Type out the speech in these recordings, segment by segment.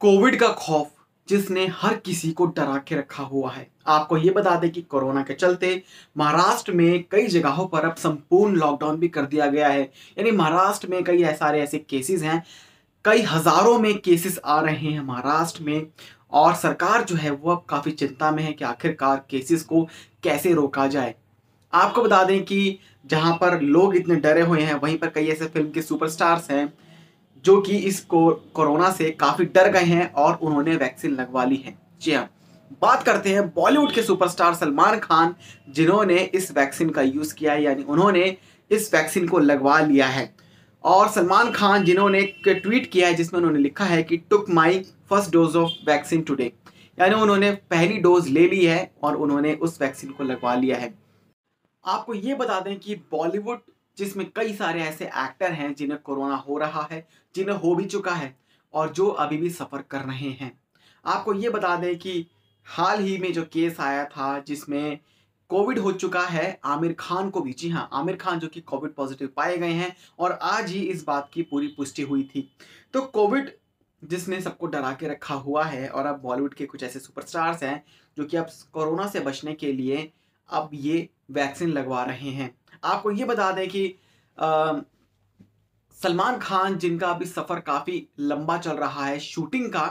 Covid का खौफ जिसने हर किसी को डरा के रखा हुआ है आपको ये बता दें कि कोरोना के चलते महाराष्ट्र में कई जगहों पर अब संपूर्ण लॉकडाउन भी कर दिया गया है यानी महाराष्ट्र में कई सारे ऐसे केसेस हैं कई हज़ारों में केसेस आ रहे हैं महाराष्ट्र में और सरकार जो है वो अब काफ़ी चिंता में है कि आखिरकार केसेस को कैसे रोका जाए आपको बता दें कि जहाँ पर लोग इतने डरे हुए हैं वहीं पर कई ऐसे फिल्म के सुपरस्टार्स हैं जो कि इस कोरोना से काफ़ी डर गए हैं और उन्होंने वैक्सीन लगवा ली है जी हाँ बात करते हैं बॉलीवुड के सुपरस्टार सलमान खान जिन्होंने इस वैक्सीन का यूज़ किया है यानी उन्होंने इस वैक्सीन को लगवा लिया है और सलमान खान जिन्होंने ट्वीट किया है जिसमें उन्होंने लिखा है कि took my first dose of vaccine today यानी उन्होंने पहली डोज ले ली है और उन्होंने उस वैक्सीन को लगवा लिया है आपको ये बता दें कि बॉलीवुड जिसमें कई सारे ऐसे एक्टर हैं जिन्हें कोरोना हो रहा है जिन्हें हो भी चुका है और जो अभी भी सफ़र कर रहे हैं आपको ये बता दें कि हाल ही में जो केस आया था जिसमें कोविड हो चुका है आमिर खान को भी जी हाँ आमिर खान जो कि कोविड पॉजिटिव पाए गए हैं और आज ही इस बात की पूरी पुष्टि हुई थी तो कोविड जिसने सबको डरा के रखा हुआ है और अब बॉलीवुड के कुछ ऐसे सुपरस्टार्स हैं जो कि अब कोरोना से बचने के लिए अब ये वैक्सीन लगवा रहे हैं आपको ये बता दें कि सलमान खान जिनका अभी सफ़र काफ़ी लंबा चल रहा है शूटिंग का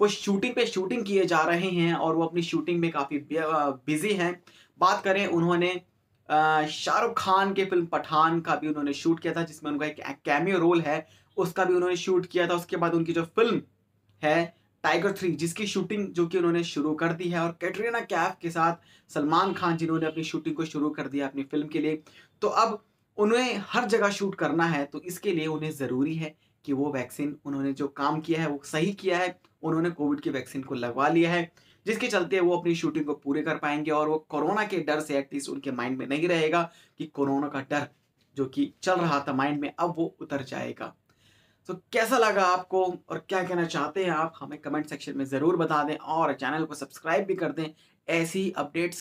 वो शूटिंग पे शूटिंग किए जा रहे हैं और वो अपनी शूटिंग में काफ़ी बिजी हैं बात करें उन्होंने शाहरुख खान के फिल्म पठान का भी उन्होंने शूट किया था जिसमें उनका एक कैमियो रोल है उसका भी उन्होंने शूट किया था उसके बाद उनकी जो फिल्म है टाइगर थ्री जिसकी शूटिंग जो कि उन्होंने शुरू कर दी है और कैटरीना कैफ के साथ सलमान खान जिन्होंने अपनी शूटिंग को शुरू कर दिया अपनी फिल्म के लिए तो अब उन्हें हर जगह शूट करना है तो इसके लिए उन्हें ज़रूरी है कि वो वैक्सीन उन्होंने जो काम किया है वो सही किया है उन्होंने कोविड की वैक्सीन को लगवा लिया है जिसके चलते वो अपनी शूटिंग को पूरे कर पाएंगे और वो कोरोना के डर से एटलीस्ट उनके माइंड में नहीं रहेगा कि कोरोना का डर जो कि चल रहा था माइंड में अब वो उतर जाएगा तो कैसा लगा आपको और क्या कहना चाहते हैं आप हमें कमेंट सेक्शन में ज़रूर बता दें और चैनल को सब्सक्राइब भी कर दें ऐसी अपडेट्स